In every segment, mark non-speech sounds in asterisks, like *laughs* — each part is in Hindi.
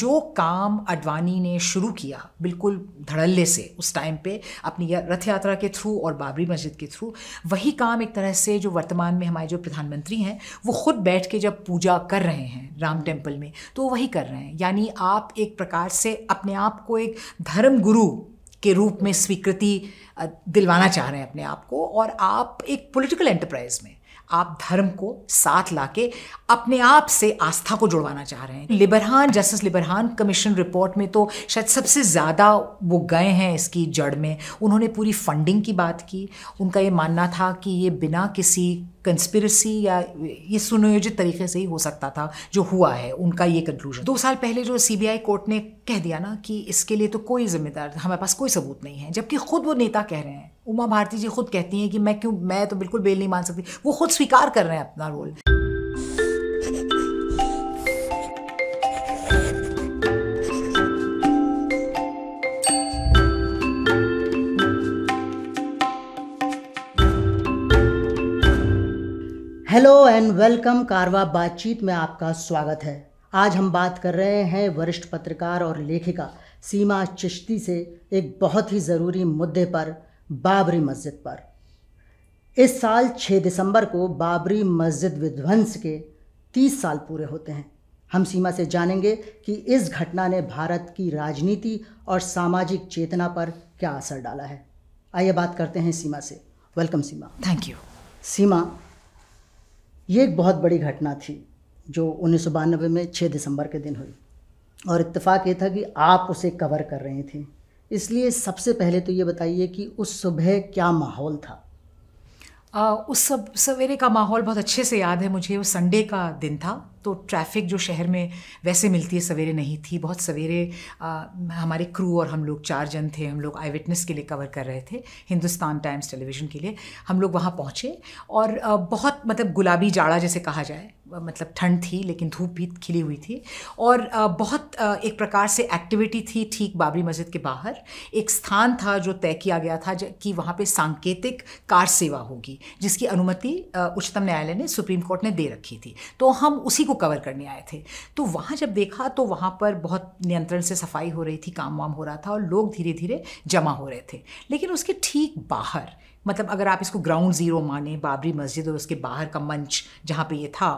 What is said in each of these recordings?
जो काम अडवाणी ने शुरू किया बिल्कुल धड़ल्ले से उस टाइम पे अपनी रथ यात्रा के थ्रू और बाबरी मस्जिद के थ्रू वही काम एक तरह से जो वर्तमान में हमारे जो प्रधानमंत्री हैं वो खुद बैठ के जब पूजा कर रहे हैं राम टेम्पल में तो वही कर रहे हैं यानी आप एक प्रकार से अपने आप को एक धर्म गुरु के रूप में स्वीकृति दिलवाना चाह रहे हैं अपने आप को और आप एक पॉलिटिकल एंटरप्राइज में आप धर्म को साथ लाके अपने आप से आस्था को जुड़वाना चाह रहे हैं Liberhan justice Liberhan commission report में तो शायद सबसे ज़्यादा वो गए हैं इसकी जड़ में उन्होंने पूरी फंडिंग की बात की उनका ये मानना था कि ये बिना किसी कंस्पिरसी या ये सुनियोजित तरीके से ही हो सकता था जो हुआ है उनका ये कंक्लूजन दो साल पहले जो सीबीआई कोर्ट ने कह दिया ना कि इसके लिए तो कोई जिम्मेदार हमारे पास कोई सबूत नहीं है जबकि खुद वो नेता कह रहे हैं उमा भारती जी खुद कहती हैं कि मैं क्यों मैं तो बिल्कुल बेल नहीं मान सकती वो खुद स्वीकार कर रहे हैं अपना रोल हेलो एंड वेलकम कारवा बातचीत में आपका स्वागत है आज हम बात कर रहे हैं वरिष्ठ पत्रकार और लेखिका सीमा चिश्ती से एक बहुत ही ज़रूरी मुद्दे पर बाबरी मस्जिद पर इस साल 6 दिसंबर को बाबरी मस्जिद विध्वंस के 30 साल पूरे होते हैं हम सीमा से जानेंगे कि इस घटना ने भारत की राजनीति और सामाजिक चेतना पर क्या असर डाला है आइए बात करते हैं सीमा से welcome Seema thank you Seema ये एक बहुत बड़ी घटना थी जो उन्नीस में 6 दिसंबर के दिन हुई और इत्तेफाक ये था कि आप उसे कवर कर रही थी इसलिए सबसे पहले तो ये बताइए कि उस सुबह क्या माहौल था आ, उस सब सवेरे का माहौल बहुत अच्छे से याद है मुझे वो संडे का दिन था तो ट्रैफिक जो शहर में वैसे मिलती है सवेरे नहीं थी बहुत सवेरे आ, हमारे क्रू और हम लोग चार जन थे हम लोग आई विटनेस के लिए कवर कर रहे थे हिंदुस्तान टाइम्स टेलीविज़न के लिए हम लोग वहाँ पहुँचे और आ, बहुत मतलब गुलाबी जाड़ा जैसे कहा जाए मतलब ठंड थी लेकिन धूप भी खिली हुई थी और बहुत एक प्रकार से एक्टिविटी थी ठीक बाबरी मस्जिद के बाहर एक स्थान था जो तय किया गया था कि वहाँ पे सांकेतिक कार सेवा होगी जिसकी अनुमति उच्चतम न्यायालय ने सुप्रीम कोर्ट ने दे रखी थी तो हम उसी को वो कवर करने आए थे तो वहाँ जब देखा तो वहाँ पर बहुत नियंत्रण से सफाई हो रही थी काम वाम हो रहा था और लोग धीरे धीरे जमा हो रहे थे लेकिन उसके ठीक बाहर मतलब अगर आप इसको ग्राउंड ज़ीरो माने बाबरी मस्जिद और उसके बाहर का मंच जहाँ पे ये था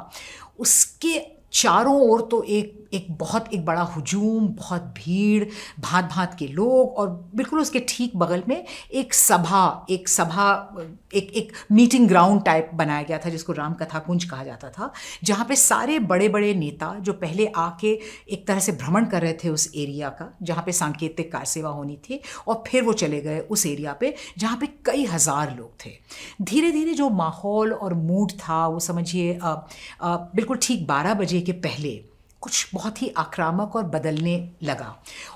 उसके चारों ओर तो एक एक बहुत एक बड़ा हजूम बहुत भीड़ भात भात के लोग और बिल्कुल उसके ठीक बगल में एक सभा एक सभा एक एक मीटिंग ग्राउंड टाइप बनाया गया था जिसको राम कथा कुंज कहा जाता था जहाँ पे सारे बड़े बड़े नेता जो पहले आके एक तरह से भ्रमण कर रहे थे उस एरिया का जहाँ पे सांकेतिक कार सेवा होनी थी और फिर वो चले गए उस एरिया पे जहाँ पे कई हज़ार लोग थे धीरे धीरे जो माहौल और मूड था वो समझिए बिल्कुल ठीक बारह बजे के पहले कुछ बहुत ही आक्रामक और बदलने लगा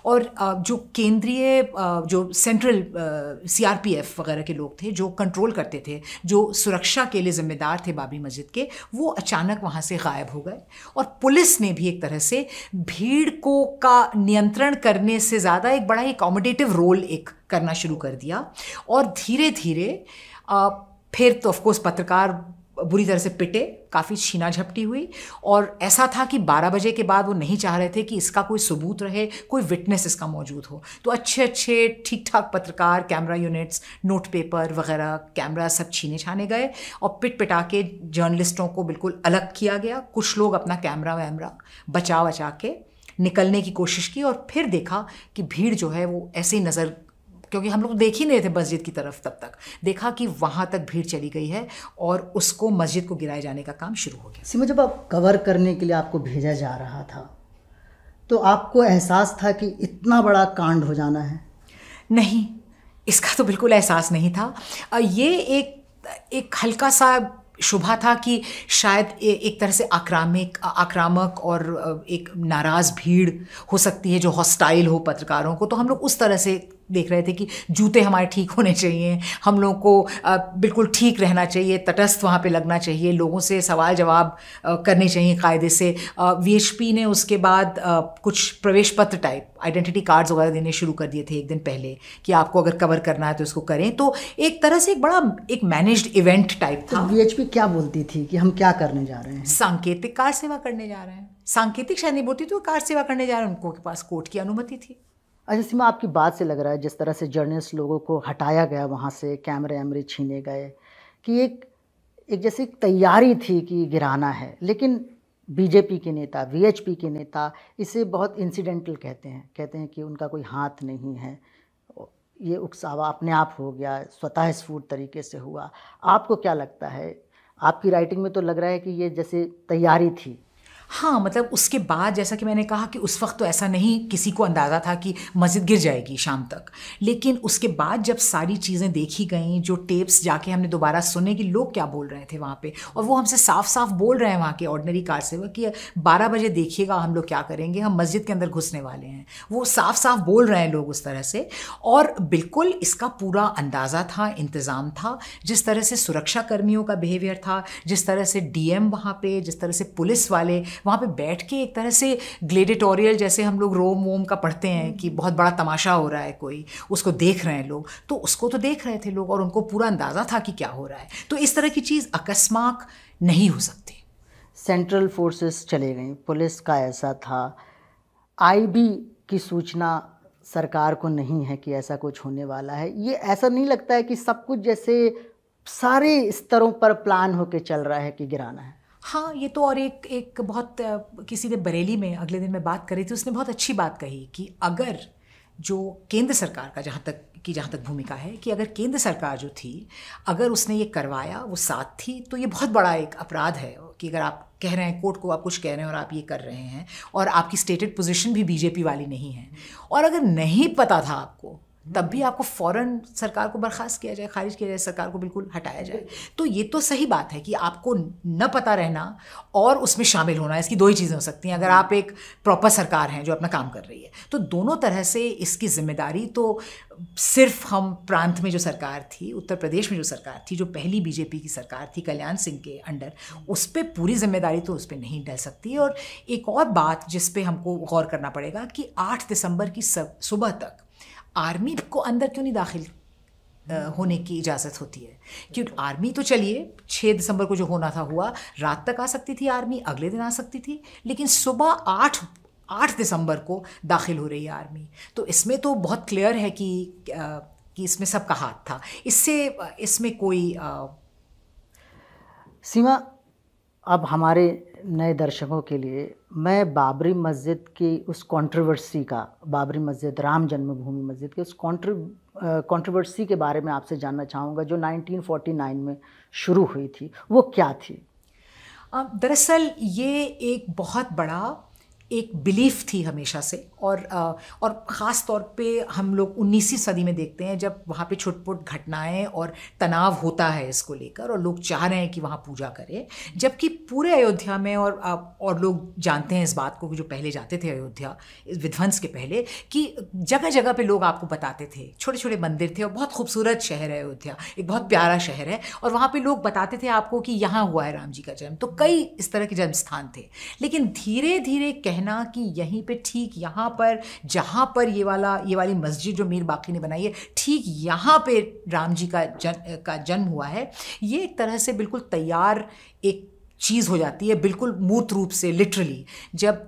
और जो केंद्रीय जो सेंट्रल सीआरपीएफ वगैरह के लोग थे जो कंट्रोल करते थे जो सुरक्षा के लिए ज़िम्मेदार थे बाबरी मस्जिद के वो अचानक वहाँ से गायब हो गए और पुलिस ने भी एक तरह से भीड़ को का नियंत्रण करने से ज़्यादा एक बड़ा ही कॉमोडेटिव रोल एक करना शुरू कर दिया और धीरे धीरे फिर तो ऑफकोर्स पत्रकार बुरी तरह से पिटे काफ़ी छीना झपटी हुई और ऐसा था कि 12 बजे के बाद वो नहीं चाह रहे थे कि इसका कोई सबूत रहे कोई विटनेस इसका मौजूद हो तो अच्छे अच्छे ठीक ठाक पत्रकार कैमरा यूनिट्स नोट पेपर वगैरह कैमरा सब छीने छाने गए और पिट पिटा के जर्नलिस्टों को बिल्कुल अलग किया गया कुछ लोग अपना कैमरा वैमरा बचा बचा के निकलने की कोशिश की और फिर देखा कि भीड़ जो है वो ऐसे ही नज़र क्योंकि हम लोग देख ही नहीं थे मस्जिद की तरफ तब तक देखा कि वहाँ तक भीड़ चली गई है और उसको मस्जिद को गिराए जाने का काम शुरू हो गया सिमा जब आप कवर करने के लिए आपको भेजा जा रहा था तो आपको एहसास था कि इतना बड़ा कांड हो जाना है नहीं इसका तो बिल्कुल एहसास नहीं था ये एक एक हल्का सा शुभा था कि शायद एक तरह से आक्रामिक आक्रामक और एक नाराज़ भीड़ हो सकती है जो हॉस्टाइल हो पत्रकारों को तो हम लोग उस तरह से देख रहे थे कि जूते हमारे ठीक होने चाहिए हम लोगों को बिल्कुल ठीक रहना चाहिए तटस्थ वहाँ पे लगना चाहिए लोगों से सवाल जवाब करने चाहिए कायदे से वी ने उसके बाद कुछ प्रवेश पत्र टाइप आइडेंटिटी कार्ड्स वगैरह देने शुरू कर दिए थे एक दिन पहले कि आपको अगर कवर करना है तो इसको करें तो एक तरह से एक बड़ा एक मैनेज्ड इवेंट टाइप था वी तो क्या बोलती थी कि हम क्या करने जा रहे हैं सांकेतिक कार सेवा करने जा रहे हैं सांकेतिक शायद नहीं बोलती तो कार सेवा करने जा रहे हैं उनको के पास कोर्ट की अनुमति थी अच्छा सीमा आपकी बात से लग रहा है जिस तरह से जर्नलिस्ट लोगों को हटाया गया वहाँ से कैमरे वैमरे छीने गए कि एक एक जैसे तैयारी थी कि गिराना है लेकिन बीजेपी के नेता वीएचपी के नेता इसे बहुत इंसिडेंटल कहते हैं कहते हैं कि उनका कोई हाथ नहीं है ये उकसावा अपने आप हो गया स्वतः स्फूर्त तरीके से हुआ आपको क्या लगता है आपकी राइटिंग में तो लग रहा है कि ये जैसे तैयारी थी हाँ मतलब उसके बाद जैसा कि मैंने कहा कि उस वक्त तो ऐसा नहीं किसी को अंदाज़ा था कि मस्जिद गिर जाएगी शाम तक लेकिन उसके बाद जब सारी चीज़ें देखी गई जो टेप्स जाके हमने दोबारा सुने कि लोग क्या बोल रहे थे वहाँ पे और वो हमसे साफ साफ बोल रहे हैं वहाँ के ऑर्डनरी कार सेवा कि बारह बजे देखिएगा हम लोग क्या करेंगे हम मस्जिद के अंदर घुसने वाले हैं वो साफ साफ बोल रहे हैं लोग उस तरह से और बिल्कुल इसका पूरा अंदाज़ा था इंतज़ाम था जिस तरह से सुरक्षा कर्मियों का बिहेवियर था जिस तरह से डी एम वहाँ पर जिस तरह से पुलिस वाले वहाँ पे बैठ के एक तरह से ग्लेडिटोरियल जैसे हम लोग रोम वोम का पढ़ते हैं कि हम्म। बहुत बड़ा तमाशा हो रहा है कोई उसको देख रहे हैं लोग तो उसको तो देख रहे थे लोग और उनको पूरा अंदाज़ा था कि क्या हो रहा है तो इस तरह की चीज़ अकस्माक नहीं हो सकती सेंट्रल फोर्सेस चले गई पुलिस का ऐसा था आईबी की सूचना सरकार को नहीं है कि ऐसा कुछ होने वाला है ये ऐसा नहीं लगता है कि सब कुछ जैसे सारे स्तरों पर प्लान होकर चल रहा है कि गिराना है हाँ ये तो और एक एक बहुत किसी ने बरेली में अगले दिन मैं बात करी थी उसने बहुत अच्छी बात कही कि अगर जो केंद्र सरकार का जहाँ तक की जहाँ तक भूमिका है कि अगर केंद्र सरकार जो थी अगर उसने ये करवाया वो साथ थी तो ये बहुत बड़ा एक अपराध है कि अगर आप कह रहे हैं कोर्ट को आप कुछ कह रहे हैं और आप ये कर रहे हैं और आपकी स्टेटेड पोजीशन भी बीजेपी वाली नहीं है और अगर नहीं पता था आपको तब भी आपको फ़ौरन सरकार को बर्खास्त किया जाए खारिज किया जाए सरकार को बिल्कुल हटाया जाए तो ये तो सही बात है कि आपको न पता रहना और उसमें शामिल होना इसकी दो ही चीज़ें हो सकती हैं अगर आप एक प्रॉपर सरकार हैं जो अपना काम कर रही है तो दोनों तरह से इसकी जिम्मेदारी तो सिर्फ हम प्रांत में जो सरकार थी उत्तर प्रदेश में जो सरकार थी जो पहली बीजेपी की सरकार थी कल्याण सिंह के अंडर उस पर पूरी जिम्मेदारी तो उस पर नहीं डल सकती और एक और बात जिस पर हमको गौर करना पड़ेगा कि आठ दिसंबर की सुबह तक आर्मी को अंदर क्यों नहीं दाखिल होने की इजाज़त होती है क्योंकि आर्मी तो चलिए छः दिसंबर को जो होना था हुआ रात तक आ सकती थी आर्मी अगले दिन आ सकती थी लेकिन सुबह आठ आठ दिसंबर को दाखिल हो रही है आर्मी तो इसमें तो बहुत क्लियर है कि कि इसमें सबका हाथ था इससे इसमें कोई आ... सीमा अब हमारे नए दर्शकों के लिए मैं बाबरी मस्जिद की उस कंट्रोवर्सी का बाबरी मस्जिद राम जन्मभूमि मस्जिद के उस कॉन्ट्र कंट्रोवर्सी के बारे में आपसे जानना चाहूँगा जो 1949 में शुरू हुई थी वो क्या थी दरअसल ये एक बहुत बड़ा एक बिलीफ थी हमेशा से और और ख़ास तौर पे हम लोग उन्नीसवीं सदी में देखते हैं जब वहाँ पे छुटपुट घटनाएं और तनाव होता है इसको लेकर और लोग चाह रहे हैं कि वहाँ पूजा करें जबकि पूरे अयोध्या में और और लोग जानते हैं इस बात को जो पहले जाते थे अयोध्या विध्वंस के पहले कि जगह जगह पर लोग आपको बताते थे छोटे छोटे मंदिर थे और बहुत खूबसूरत शहर है अयोध्या एक बहुत प्यारा शहर है और वहाँ पर लोग बताते थे आपको कि यहाँ हुआ है राम जी का जन्म तो कई इस तरह के जन्म स्थान थे लेकिन धीरे धीरे कह कहना कि यहीं पे ठीक यहाँ पर जहाँ पर ये वाला ये वाली मस्जिद जो मीर बाकी ने बनाई है ठीक यहाँ पे राम जी का जन का जन्म हुआ है ये एक तरह से बिल्कुल तैयार एक चीज़ हो जाती है बिल्कुल मूर्त रूप से लिटरली जब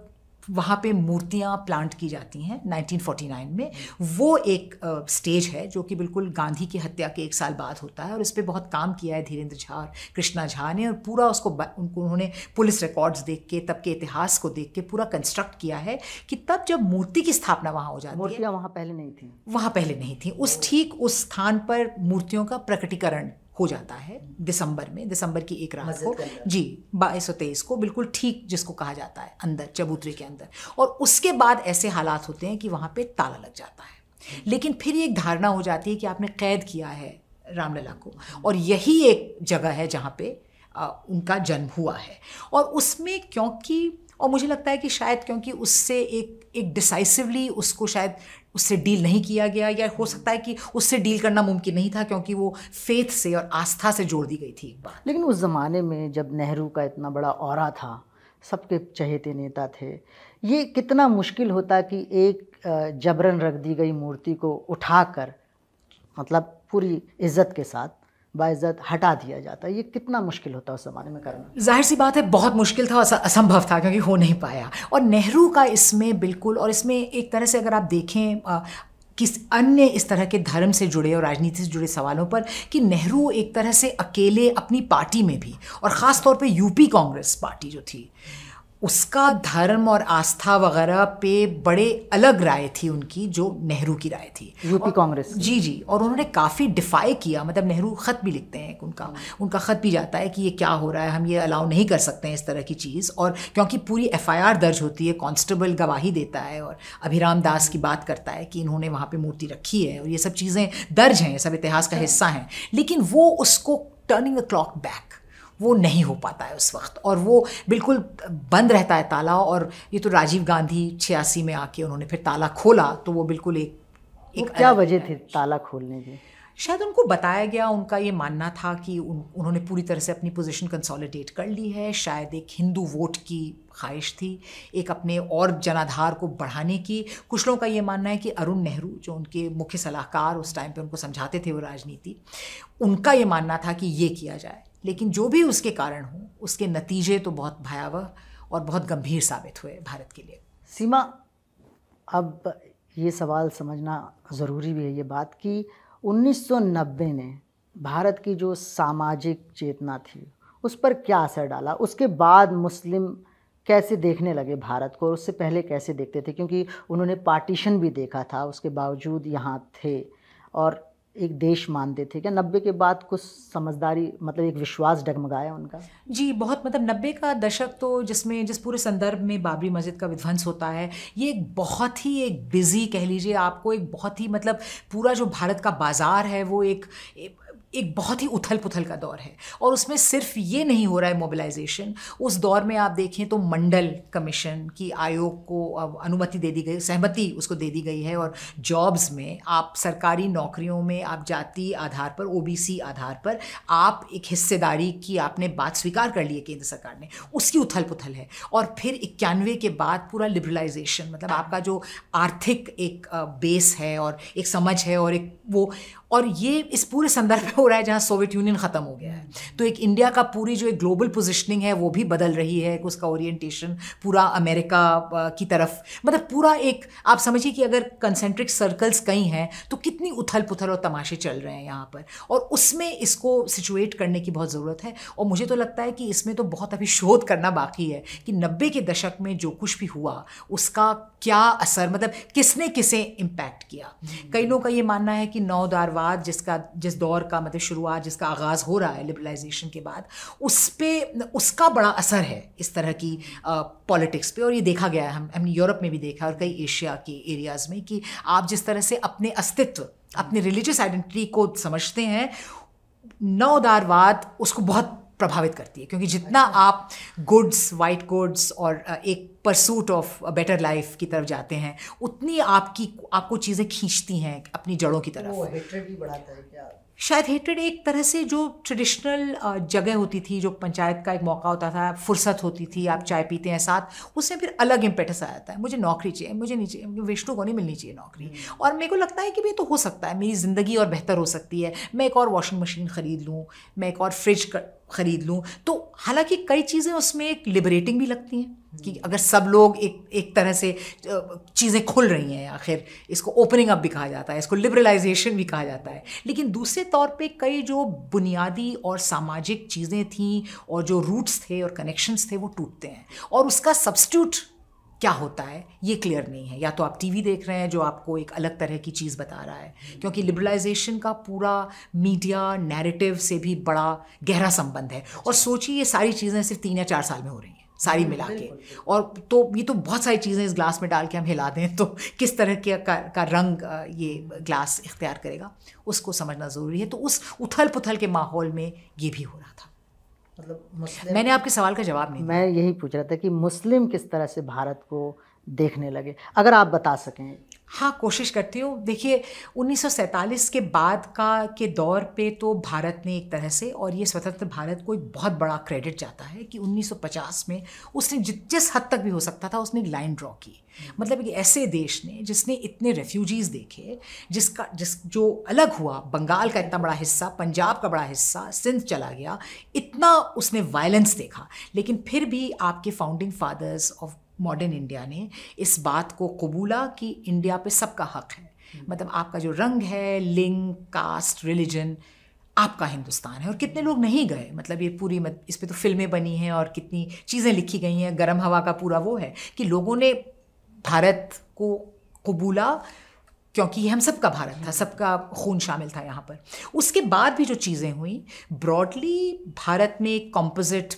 वहाँ पे मूर्तियाँ प्लांट की जाती हैं 1949 में वो एक स्टेज है जो कि बिल्कुल गांधी की हत्या के एक साल बाद होता है और इस पर बहुत काम किया है धीरेन्द्र झा और कृष्णा झा ने और पूरा उसको उनको उन्होंने पुलिस रिकॉर्ड्स देख के तब के इतिहास को देख के पूरा कंस्ट्रक्ट किया है कि तब जब मूर्ति की स्थापना वहाँ हो जाती है वहाँ पहले नहीं थी वहाँ पहले नहीं थी उस ठीक उस स्थान पर मूर्तियों का प्रकटीकरण हो जाता है दिसंबर में दिसंबर की एक रात को जी बाईस सौ तेईस को बिल्कुल ठीक जिसको कहा जाता है अंदर चबूतरे के अंदर और उसके बाद ऐसे हालात होते हैं कि वहाँ पे ताला लग जाता है लेकिन फिर एक धारणा हो जाती है कि आपने कैद किया है रामलला को और यही एक जगह है जहाँ पे आ, उनका जन्म हुआ है और उसमें क्योंकि और मुझे लगता है कि शायद क्योंकि उससे एक एक डिसाइसिवली उसको शायद उससे डील नहीं किया गया या हो सकता है कि उससे डील करना मुमकिन नहीं था क्योंकि वो फेथ से और आस्था से जोड़ दी गई थी एक बार लेकिन उस ज़माने में जब नेहरू का इतना बड़ा और था सबके चहेते नेता थे ये कितना मुश्किल होता कि एक जबरन रख दी गई मूर्ति को उठाकर मतलब पूरी इज्जत के साथ बाइज़त हटा दिया जाता है ये कितना मुश्किल होता है उस ज़माने में करना जाहिर सी बात है बहुत मुश्किल था और असंभव था क्योंकि हो नहीं पाया और नेहरू का इसमें बिल्कुल और इसमें एक तरह से अगर आप देखें आ, किस अन्य इस तरह के धर्म से जुड़े और राजनीति से जुड़े सवालों पर कि नेहरू एक तरह से अकेले अपनी पार्टी में भी और ख़ास तौर यूपी कांग्रेस पार्टी जो थी उसका धर्म और आस्था वगैरह पे बड़े अलग राय थी उनकी जो नेहरू की राय थी यूपी कांग्रेस जी जी और उन्होंने काफ़ी डिफाई किया मतलब नेहरू ख़त भी लिखते हैं उनका उनका ख़त भी जाता है कि ये क्या हो रहा है हम ये अलाउ नहीं कर सकते हैं इस तरह की चीज़ और क्योंकि पूरी एफ दर्ज होती है कॉन्स्टेबल गवाही देता है और अभिराम दास की बात करता है कि इन्होंने वहाँ पर मूर्ति रखी है और ये सब चीज़ें दर्ज हैं सब इतिहास का हाँ। हिस्सा हैं लेकिन वो उसको टर्निंग द क्लॉक बैक वो नहीं हो पाता है उस वक्त और वो बिल्कुल बंद रहता है ताला और ये तो राजीव गांधी छियासी में आके उन्होंने फिर ताला खोला तो वो बिल्कुल एक, एक क्या वजह थी ताला खोलने की शायद उनको बताया गया उनका ये मानना था कि उन, उन्होंने पूरी तरह से अपनी पोजीशन कंसोलिडेट कर ली है शायद एक हिंदू वोट की ख्वाहिश थी एक अपने और जनाधार को बढ़ाने की कुछ लोगों का ये मानना है कि अरुण नेहरू जो उनके मुख्य सलाहकार उस टाइम पे उनको समझाते थे वो राजनीति उनका ये मानना था कि ये किया जाए लेकिन जो भी उसके कारण हो उसके नतीजे तो बहुत भयावह और बहुत गंभीर साबित हुए भारत के लिए सीमा अब ये सवाल समझना ज़रूरी भी है ये बात कि 1990 ने भारत की जो सामाजिक चेतना थी उस पर क्या असर डाला उसके बाद मुस्लिम कैसे देखने लगे भारत को और उससे पहले कैसे देखते थे क्योंकि उन्होंने पार्टीशन भी देखा था उसके बावजूद यहाँ थे और एक देश मानते थे क्या नब्बे के बाद कुछ समझदारी मतलब एक विश्वास डगमगाया उनका जी बहुत मतलब नब्बे का दशक तो जिसमें जिस पूरे संदर्भ में बाबरी मस्जिद का विध्वंस होता है ये एक बहुत ही एक बिज़ी कह लीजिए आपको एक बहुत ही मतलब पूरा जो भारत का बाज़ार है वो एक, एक एक बहुत ही उथल पुथल का दौर है और उसमें सिर्फ ये नहीं हो रहा है मोबिलाइजेशन उस दौर में आप देखें तो मंडल कमीशन की आयोग को अनुमति दे दी गई सहमति उसको दे दी गई है और जॉब्स में आप सरकारी नौकरियों में आप जाति आधार पर ओबीसी आधार पर आप एक हिस्सेदारी की आपने बात स्वीकार कर ली है केंद्र सरकार ने उसकी उथल पुथल है और फिर इक्यानवे के बाद पूरा लिबरलाइजेशन मतलब आपका जो आर्थिक एक बेस है और एक समझ है और एक वो और ये इस पूरे संदर्भ में हो रहा है जहाँ सोवियत यूनियन ख़त्म हो गया है तो एक इंडिया का पूरी जो एक ग्लोबल पोजिशनिंग है वो भी बदल रही है उसका ओरिएंटेशन पूरा अमेरिका की तरफ मतलब पूरा एक आप समझिए कि अगर कंसेंट्रिक सर्कल्स कई हैं तो कितनी उथल पुथल और तमाशे चल रहे हैं यहाँ पर और उसमें इसको सिचुएट करने की बहुत ज़रूरत है और मुझे तो लगता है कि इसमें तो बहुत अभी शोध करना बाकी है कि नब्बे के दशक में जो कुछ भी हुआ उसका क्या असर मतलब किसने किसे इम्पैक्ट किया हम्म। कई लोगों का ये मानना है कि नौदारवा बाद जिसका जिस दौर का मतलब शुरुआत जिसका आगाज़ हो रहा है लिबरलाइजेशन के बाद उस पर उसका बड़ा असर है इस तरह की पॉलिटिक्स पे और ये देखा गया है हम हमने यूरोप में भी देखा और कई एशिया के एरियाज़ में कि आप जिस तरह से अपने अस्तित्व अपने रिलीजियस आइडेंटिटी को समझते हैं नवदारवाद उसको बहुत प्रभावित करती है क्योंकि जितना अच्छा। आप गुड्स वाइट गुड्स और एक परसूट ऑफ बेटर लाइफ की तरफ जाते हैं उतनी आपकी आपको चीज़ें खींचती हैं अपनी जड़ों की तरफ वो हेट्रेड भी बढ़ाता है क्या शायद हेटेड एक तरह से जो ट्रेडिशनल जगह होती थी जो पंचायत का एक मौका होता था फुर्सत होती थी आप चाय पीते हैं साथ उसमें फिर अलग इम्पेटस आ जाता है मुझे नौकरी चाहिए मुझे नहीं चाहिए विष्णु को नहीं मिलनी चाहिए नौकरी हम्म। और मेरे को लगता है कि भाई तो हो सकता है मेरी ज़िंदगी और बेहतर हो सकती है मैं एक और वॉशिंग मशीन ख़रीद लूँ मैं एक और फ्रिज ख़रीद लूँ तो हालाँकि कई चीज़ें उसमें एक लिबरेटिंग भी लगती हैं कि अगर सब लोग एक एक तरह से चीज़ें खुल रही हैं आखिर इसको ओपनिंग अप भी कहा जाता है इसको लिबरलाइजेशन भी कहा जाता है लेकिन दूसरे तौर पे कई जो बुनियादी और सामाजिक चीज़ें थीं और जो रूट्स थे और कनेक्शंस थे वो टूटते हैं और उसका सब्सट्यूट क्या होता है ये क्लियर नहीं है या तो आप टीवी देख रहे हैं जो आपको एक अलग तरह की चीज़ बता रहा है क्योंकि लिबरलाइजेशन का पूरा मीडिया नैरेटिव से भी बड़ा गहरा संबंध है और सोचिए ये सारी चीज़ें सिर्फ तीन या चार साल में हो रही हैं सारी मिला के और तो ये तो बहुत सारी चीज़ें इस ग्लास में डाल के हम हिला दें तो *laughs* किस तरह के का, का रंग ये ग्लास इख्तियार करेगा उसको समझना ज़रूरी है तो उस उथल पुथल के माहौल में ये भी हो रहा था मतलब मैंने आपके सवाल का जवाब नहीं मैं यही पूछ रहा था कि मुस्लिम किस तरह से भारत को देखने लगे अगर आप बता सकें हाँ कोशिश करती हूँ देखिए 1947 के बाद का के दौर पे तो भारत ने एक तरह से और ये स्वतंत्र भारत को एक बहुत बड़ा क्रेडिट जाता है कि 1950 में उसने जिस हद तक भी हो सकता था उसने एक लाइन ड्रॉ की मतलब एक ऐसे देश ने जिसने इतने रेफ्यूजीज़ देखे जिसका जिस जो अलग हुआ बंगाल का इतना बड़ा हिस्सा पंजाब का बड़ा हिस्सा सिंध चला गया इतना उसने वायलेंस देखा लेकिन फिर भी आपके founding fathers of modern India ने इस बात को कबूला कि इंडिया पे सबका हक है हम्म। मतलब आपका जो रंग है लिंग कास्ट रिलीजन आपका हिंदुस्तान है और कितने लोग नहीं गए मतलब ये पूरी मत, इस पर तो फिल्में बनी हैं और कितनी चीज़ें लिखी गई हैं गर्म हवा का पूरा वो है कि लोगों ने भारत को कबूला क्योंकि ये हम सबका भारत था हम्म। सबका खून शामिल था यहाँ पर उसके बाद भी जो चीज़ें हुई ब्रॉडली भारत में कॉम्पोजिट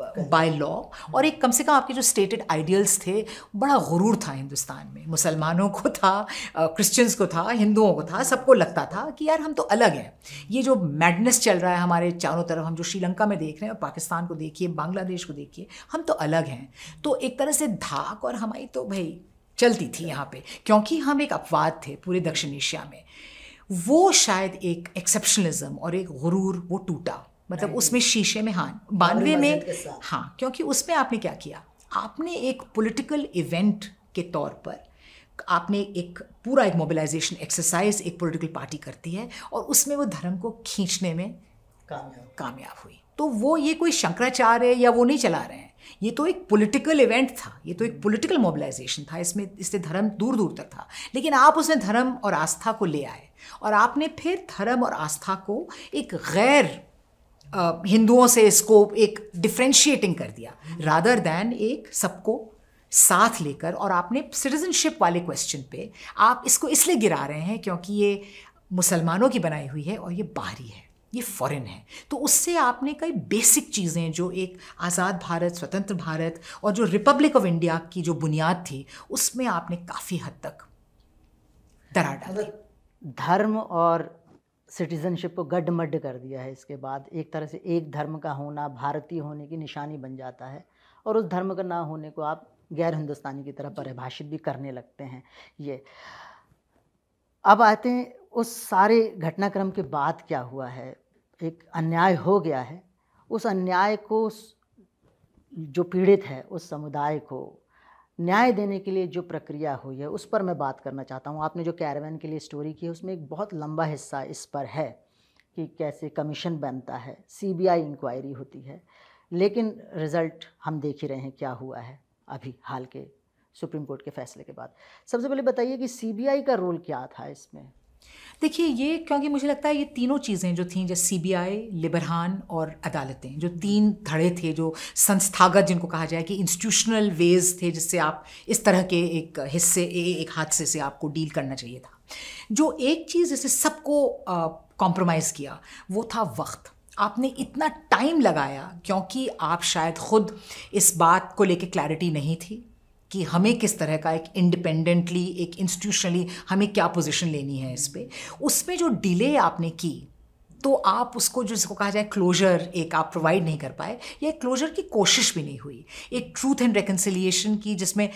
बाय लॉ और एक कम से कम आपके जो स्टेटेड आइडियल्स थे बड़ा गुरूर था हिंदुस्तान में मुसलमानों को था क्रिश्चियंस को था हिंदुओं को था सबको लगता था कि यार हम तो अलग हैं ये जो मैडनेस चल रहा है हमारे चारों तरफ हम जो श्रीलंका में देख रहे हैं और पाकिस्तान को देखिए बांग्लादेश को देखिए हम तो अलग हैं तो एक तरह से धाक और हमारी तो भाई चलती थी यहाँ पे क्योंकि हम एक अपवाद थे पूरे दक्षिण एशिया में वो शायद एक एक्सेप्शनलिज्म और एक गुरूर वो टूटा मतलब उसमें शीशे में हाँ बानवे में हाँ क्योंकि उसमें आपने क्या किया आपने एक पॉलिटिकल इवेंट के तौर पर आपने एक पूरा एक मोबिलाइजेशन एक्सरसाइज एक पॉलिटिकल पार्टी करती है और उसमें वो धर्म को खींचने में कामयाब कामयाब हुई तो वो ये कोई शंकराचार्य या वो नहीं चला रहे हैं ये तो एक पॉलिटिकल इवेंट था ये तो एक पॉलिटिकल मोबिलाइजेशन था इसमें इससे धर्म दूर दूर तक था लेकिन आप उसने धर्म और आस्था को ले आए और आपने फिर धर्म और आस्था को एक गैर हिंदुओं से इसको एक डिफ्रेंशिएटिंग कर दिया रादर दैन एक सबको साथ लेकर और आपने सिटीजनशिप वाले क्वेश्चन पे आप इसको इसलिए गिरा रहे हैं क्योंकि ये मुसलमानों की बनाई हुई है और ये बाहरी है ये फॉरेन है तो उससे आपने कई बेसिक चीज़ें जो एक आज़ाद भारत स्वतंत्र भारत और जो रिपब्लिक ऑफ इंडिया की जो बुनियाद थी उसमें आपने काफ़ी हद तक दरार डाली धर्म और सिटीज़नशिप को गड्ढमड्ढ कर दिया है इसके बाद एक तरह से एक धर्म का होना भारतीय होने की निशानी बन जाता है और उस धर्म का ना होने को आप गैर हिंदुस्तानी की तरह परिभाषित भी करने लगते हैं ये अब आते हैं उस सारे घटनाक्रम के बाद क्या हुआ है एक अन्याय हो गया है उस अन्याय को जो पीड़ित है उस समुदाय को न्याय देने के लिए जो प्रक्रिया हुई है उस पर मैं बात करना चाहता हूँ आपने जो कैरवान के लिए स्टोरी की है उसमें एक बहुत लंबा हिस्सा इस पर है कि कैसे कमीशन बनता है सीबीआई इंक्वायरी होती है लेकिन रिज़ल्ट हम देख ही रहे हैं क्या हुआ है अभी हाल के सुप्रीम कोर्ट के फैसले के बाद सबसे पहले बताइए कि सीबीआई का रोल क्या था इसमें देखिए ये क्योंकि मुझे लगता है ये तीनों चीज़ें जो थीं जैसे सी बी आई लिबरहान और अदालतें जो तीन धड़े थे जो संस्थागत जिनको कहा जाए कि इंस्टीट्यूशनल वेज थे जिससे आप इस तरह के एक हिस्से एक हादसे से आपको डील करना चाहिए था जो एक चीज़ जैसे सबको कॉम्प्रोमाइज़ किया वो था वक्त आपने इतना टाइम लगाया क्योंकि आप शायद ख़ुद इस बात को लेके क्लैरिटी नहीं थी कि हमें किस तरह का एक इंडिपेंडेंटली एक इंस्टीट्यूशनली हमें क्या पोजीशन लेनी है इस पर उसमें जो डिले आपने की तो आप उसको जो जिसको कहा जाए क्लोजर एक आप प्रोवाइड नहीं कर पाए या क्लोजर की कोशिश भी नहीं हुई एक ट्रूथ एंड रेकन्सिलिएशन की जिसमें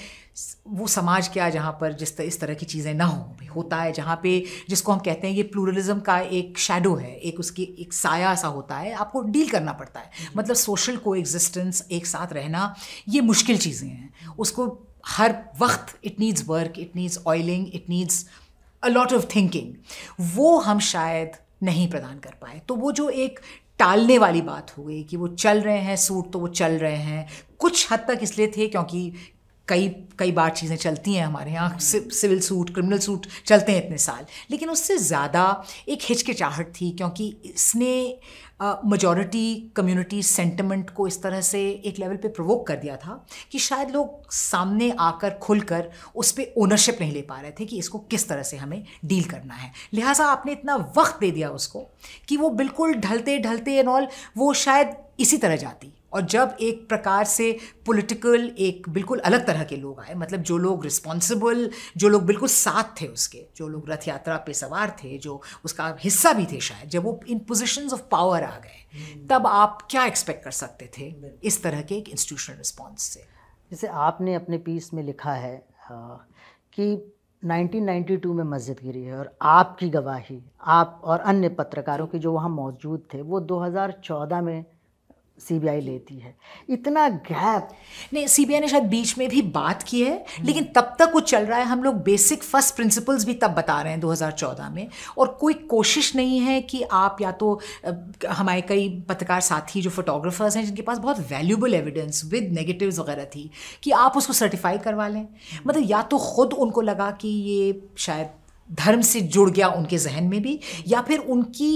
वो समाज क्या जहाँ पर जिस तर, इस तरह की चीज़ें ना हो होता है जहाँ पे जिसको हम कहते हैं ये प्लूरलिज्म का एक शेडो है एक उसकी एक साया सा होता है आपको डील करना पड़ता है हम्म। मतलब सोशल को एग्जिस्टेंस एक साथ रहना ये मुश्किल चीज़ें हैं उसको हर वक्त it needs work it needs oiling it needs a lot of thinking वो हम शायद नहीं प्रदान कर पाए तो वो जो एक टालने वाली बात हो गई कि वो चल रहे हैं सूट तो वो चल रहे हैं कुछ हद तक इसलिए थे क्योंकि कई कई बार चीज़ें चलती हैं हमारे यहाँ सिविल सूट क्रिमिनल सूट चलते हैं इतने साल लेकिन उससे ज़्यादा एक हिचकिचाहट थी क्योंकि इसने मजॉरिटी कम्युनिटी सेंटिमेंट को इस तरह से एक लेवल पे प्रोवोक कर दिया था कि शायद लोग सामने आकर खुलकर उस पर ओनरशिप नहीं ले पा रहे थे कि इसको किस तरह से हमें डील करना है लिहाजा आपने इतना वक्त दे दिया उसको कि वो बिल्कुल ढलते ढलते एंड ऑल वो शायद इसी तरह जाती और जब एक प्रकार से पॉलिटिकल एक बिल्कुल अलग तरह के लोग आए मतलब जो लोग रिस्पॉन्सिबल जो लोग बिल्कुल साथ थे उसके जो लोग रथ यात्रा पे सवार थे जो उसका हिस्सा भी थे शायद जब वो इन पोजिशन ऑफ पावर आ गए हम्म। तब आप क्या एक्सपेक्ट कर सकते थे इस तरह के एक इंस्टीट्यूशनल रिस्पॉन्स से जैसे आपने अपने पीस में लिखा है कि 1992 में मस्जिद गिरी है और आपकी गवाही आप और अन्य पत्रकारों के जो वहाँ मौजूद थे वो 2014 में सीबीआई लेती है इतना गैप नहीं सीबीआई ने शायद बीच में भी बात की है हम्म। लेकिन तब तक वो चल रहा है हम लोग बेसिक फर्स्ट प्रिंसिपल्स भी तब बता रहे हैं 2014 में और कोई कोशिश नहीं है कि आप या तो हमारे कई पत्रकार साथी जो फोटोग्राफर्स हैं जिनके पास बहुत वैल्यूबल एविडेंस विद नेगेटिव्स वगैरह थी कि आप उसको सर्टिफाई करवा लें हम्म। मतलब या तो ख़ुद उनको लगा कि ये शायद धर्म से जुड़ गया उनके जहन में भी हम्म। या फिर उनकी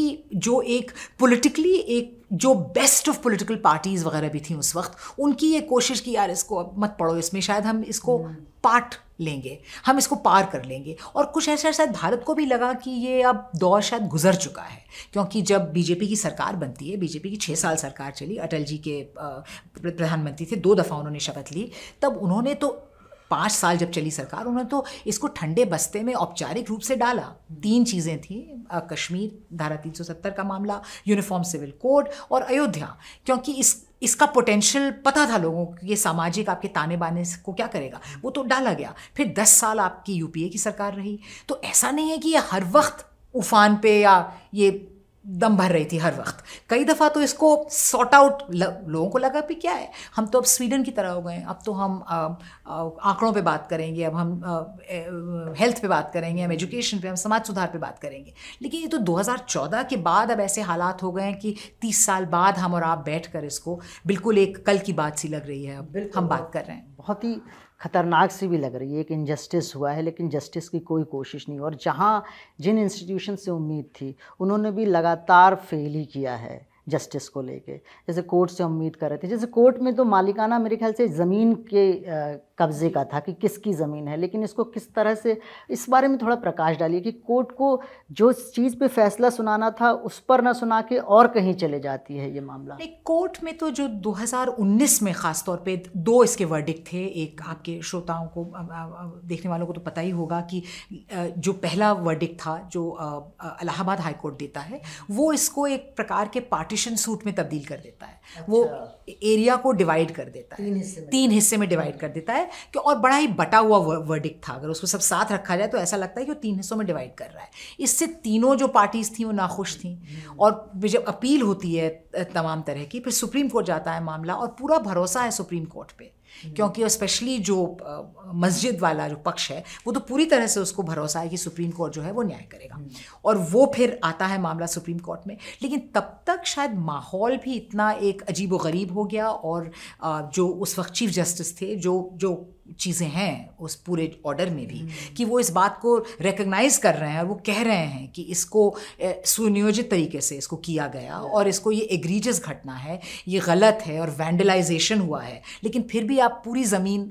जो एक पॉलिटिकली एक जो बेस्ट ऑफ पॉलिटिकल पार्टीज़ वगैरह भी थी उस वक्त उनकी ये कोशिश की यार इसको अब मत पढ़ो इसमें शायद हम इसको हम्म। पाट लेंगे हम इसको पार कर लेंगे और कुछ ऐसा शायद भारत को भी लगा कि ये अब दौर शायद गुजर चुका है क्योंकि जब बीजेपी की सरकार बनती है बीजेपी की छः साल सरकार चली अटल जी के प्रधानमंत्री थे दो दफ़ा उन्होंने शपथ ली तब उन्होंने तो पाँच साल जब चली सरकार उन्होंने तो इसको ठंडे बस्ते में औपचारिक रूप से डाला तीन चीज़ें थी कश्मीर धारा 370 का मामला यूनिफॉर्म सिविल कोड और अयोध्या क्योंकि इस इसका पोटेंशियल पता था लोगों को ये सामाजिक आपके ताने बाने को क्या करेगा वो तो डाला गया फिर दस साल आपकी यूपीए की सरकार रही तो ऐसा नहीं है कि ये हर वक्त उफान पे या ये दम भर रही थी हर वक्त कई दफ़ा तो इसको सॉर्ट आउट लोगों को लगा भी क्या है हम तो अब स्वीडन की तरह हो गए अब तो हम आंकड़ों पे बात करेंगे अब हम हेल्थ पे बात करेंगे हम एजुकेशन पे हम समाज सुधार पे बात करेंगे लेकिन ये तो 2014 के बाद अब ऐसे हालात हो गए हैं कि 30 साल बाद हम और आप बैठ कर इसको बिल्कुल एक कल की बात सी लग रही है अब हम बात कर रहे हैं बहुत ही ख़तरनाक सी भी लग रही है एक इनजस्टिस हुआ है लेकिन जस्टिस की कोई कोशिश नहीं और जहाँ जिन इंस्टीट्यूशन से उम्मीद थी उन्होंने भी लगातार फेल ही किया है जस्टिस को लेके जैसे कोर्ट से उम्मीद कर रहे थे जैसे कोर्ट में तो मालिकाना मेरे ख्याल से ज़मीन के आ, कब्जे का था कि किसकी ज़मीन है लेकिन इसको किस तरह से इस बारे में थोड़ा प्रकाश डालिए कि कोर्ट को जो चीज़ पे फैसला सुनाना था उस पर ना सुना के और कहीं चले जाती है ये मामला कोर्ट में तो जो 2019 में ख़ास तौर पे दो इसके वर्डिक थे एक आपके श्रोताओं को देखने वालों को तो पता ही होगा कि जो पहला वर्डिक था जो अलाहाबाद हाईकोर्ट देता है वो इसको एक प्रकार के पार्टीशन सूट में तब्दील कर देता है अच्छा। वो एरिया को डिवाइड कर देता है तीन हिस्से में डिवाइड कर देता है है कि और बड़ा ही बटा हुआ वर्डिक था अगर उसको सब साथ रखा जाए तो ऐसा लगता है कि वो तीन हिस्सों में डिवाइड कर रहा है इससे तीनों जो पार्टीज़ थी वो नाखुश थी हम्म। और जब अपील होती है तमाम तरह की फिर सुप्रीम कोर्ट जाता है मामला और पूरा भरोसा है सुप्रीम कोर्ट पर Hmm. क्योंकि स्पेशली जो मस्जिद वाला जो पक्ष है वो तो पूरी तरह से उसको भरोसा है कि सुप्रीम कोर्ट जो है वो न्याय करेगा hmm. और वो फिर आता है मामला सुप्रीम कोर्ट में लेकिन तब तक शायद माहौल भी इतना एक अजीब व गरीब हो गया और जो उस वक्त चीफ जस्टिस थे जो जो चीज़ें हैं उस पूरे ऑर्डर में भी कि वो इस बात को रिकग्नाइज़ कर रहे हैं और वो कह रहे हैं कि इसको सुनियोजित तरीके से इसको किया गया और इसको ये एग्रीजस घटना है ये गलत है और वैंडलाइजेशन हुआ है लेकिन फिर भी आप पूरी ज़मीन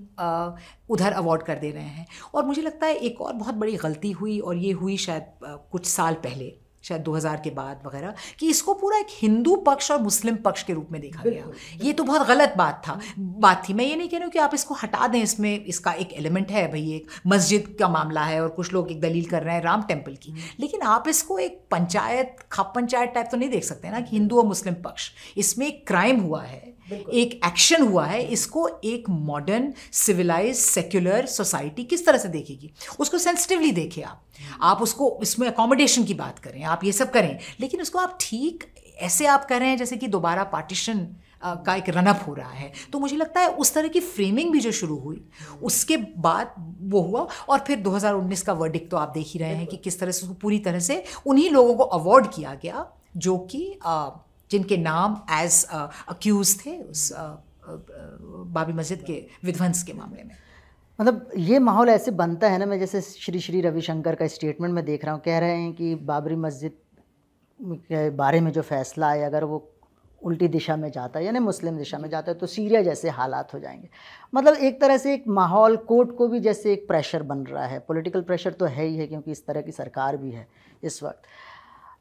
उधर अवॉर्ड कर दे रहे हैं और मुझे लगता है एक और बहुत बड़ी गलती हुई और ये हुई शायद कुछ साल पहले शायद 2000 के बाद वगैरह कि इसको पूरा एक हिंदू पक्ष और मुस्लिम पक्ष के रूप में देखा गया ये तो बहुत गलत बात था बात थी मैं ये नहीं कह रही हूँ कि आप इसको हटा दें इसमें इसका एक एलिमेंट है भाई एक मस्जिद का मामला है और कुछ लोग एक दलील कर रहे हैं राम टेम्पल की हम्म। लेकिन आप इसको एक पंचायत खप पंचायत टाइप तो नहीं देख सकते ना कि हिंदू और मुस्लिम पक्ष इसमें एक क्राइम हुआ है एक एक्शन हुआ है इसको एक मॉडर्न सिविलाइज सेक्युलर सोसाइटी किस तरह से देखेगी उसको सेंसिटिवली देखें आप आप उसको इसमें अकोमोडेशन की बात करें आप ये सब करें लेकिन उसको आप ठीक ऐसे आप कर रहे हैं जैसे कि दोबारा पार्टीशन का एक रनअप हो रहा है तो मुझे लगता है उस तरह की फ्रेमिंग भी जो शुरू हुई उसके बाद वो हुआ और फिर 2019 का वर्डिक तो आप देख ही रहे हैं कि किस तरह से उसको पूरी तरह से उन्हीं लोगों को अवॉर्ड किया गया जो कि जिनके नाम एज अक्यूज uh, थे उस uh, uh, बाबरी मस्जिद के विध्वंस के मामले में मतलब ये माहौल ऐसे बनता है ना मैं जैसे श्री श्री रविशंकर का स्टेटमेंट में देख रहा हूँ कह रहे हैं कि बाबरी मस्जिद के बारे में जो फैसला है अगर वो उल्टी दिशा में जाता है यानी मुस्लिम दिशा में जाता है तो सीरिया जैसे हालात हो जाएंगे मतलब एक तरह से एक माहौल कोर्ट को भी जैसे एक प्रेशर बन रहा है पॉलिटिकल प्रेशर तो है ही है क्योंकि इस तरह की सरकार भी है इस वक्त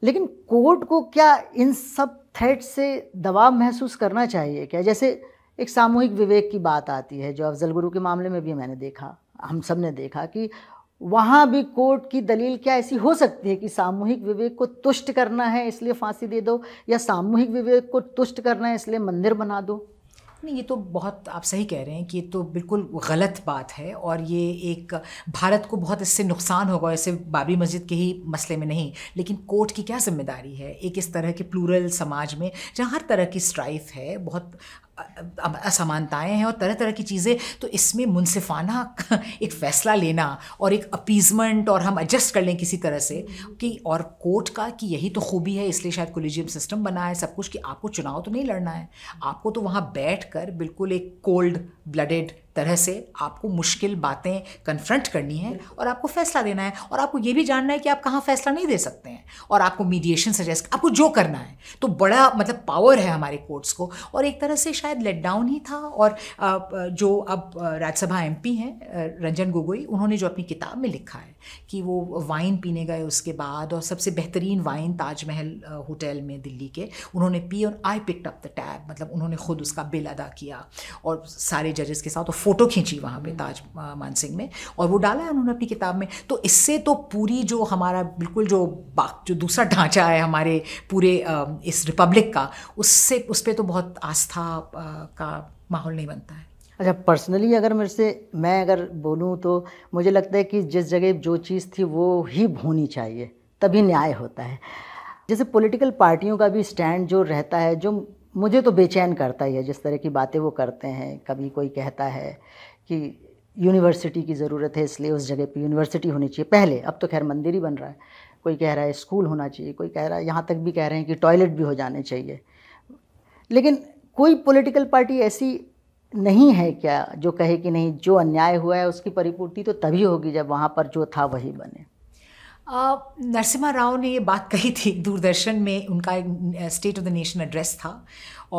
लेकिन कोर्ट को क्या इन सब थ्रेट से दबाव महसूस करना चाहिए क्या जैसे एक सामूहिक विवेक की बात आती है जो अफजल गुरु के मामले में भी मैंने देखा हम सब ने देखा कि वहाँ भी कोर्ट की दलील क्या ऐसी हो सकती है कि सामूहिक विवेक को तुष्ट करना है इसलिए फांसी दे दो या सामूहिक विवेक को तुष्ट करना है इसलिए मंदिर बना दो नहीं ये तो बहुत आप सही कह रहे हैं कि ये तो बिल्कुल गलत बात है और ये एक भारत को बहुत इससे नुकसान होगा ऐसे बाबरी मस्जिद के ही मसले में नहीं लेकिन कोर्ट की क्या जिम्मेदारी है एक इस तरह के प्लूरल समाज में जहाँ हर तरह की स्ट्राइफ है बहुत असमानताएं हैं और तरह तरह की चीज़ें तो इसमें मुनसिफाना *laughs* एक फ़ैसला लेना और एक अपीजमेंट और हम एडजस्ट कर लें किसी तरह से कि और कोर्ट का कि यही तो खूबी है इसलिए शायद कोलिजियम सिस्टम बना है सब कुछ कि आपको चुनाव तो नहीं लड़ना है आपको तो वहाँ बैठ कर बिल्कुल एक कोल्ड ब्लडेड तरह से आपको मुश्किल बातें कन्फ्रंट करनी है और आपको फैसला देना है और आपको ये भी जानना है कि आप कहाँ फैसला नहीं दे सकते हैं और आपको मीडिएशन सजेस्ट आपको जो करना है तो बड़ा मतलब पावर है हमारे कोर्ट्स को और एक तरह से शायद लेट डाउन ही था और जो अब राज्यसभा एम हैं रंजन गोगोई उन्होंने जो अपनी किताब में लिखा है कि वो वाइन पीने गए उसके बाद और सबसे बेहतरीन वाइन ताजमहल होटल में दिल्ली के उन्होंने पी और I pick up the tab मतलब उन्होंने खुद उसका बिल अदा किया और सारे जजेस के साथ और फ़ोटो खींची वहाँ पे ताज मानसिंह में और वो डाला है उन्होंने अपनी किताब में तो इससे तो पूरी जो हमारा बिल्कुल जो बाक जो दूसरा ढांचा है हमारे पूरे इस रिपब्लिक का उससे उस पर तो बहुत आस्था का माहौल नहीं बनता है अच्छा पर्सनली अगर मेरे से मैं अगर बोलूँ तो मुझे लगता है कि जिस जगह जो चीज़ थी वो ही होनी चाहिए तभी न्याय होता है जैसे पॉलिटिकल पार्टियों का भी स्टैंड जो रहता है जो मुझे तो बेचैन करता ही है जिस तरह की बातें वो करते हैं कभी कोई कहता है कि यूनिवर्सिटी की ज़रूरत है इसलिए उस जगह पे यूनिवर्सिटी होनी चाहिए पहले अब तो खैर मंदिर ही बन रहा है कोई कह रहा है स्कूल होना चाहिए कोई कह रहा है यहाँ तक भी कह रहे हैं कि टॉयलेट भी हो जाने चाहिए लेकिन कोई पॉलिटिकल पार्टी ऐसी नहीं है क्या जो कहे कि नहीं जो अन्याय हुआ है उसकी परिपूर्ति तो तभी होगी जब वहाँ पर जो था वही बने नरसिम्हा राव ने ये बात कही थी दूरदर्शन में उनका एक state of the nation address था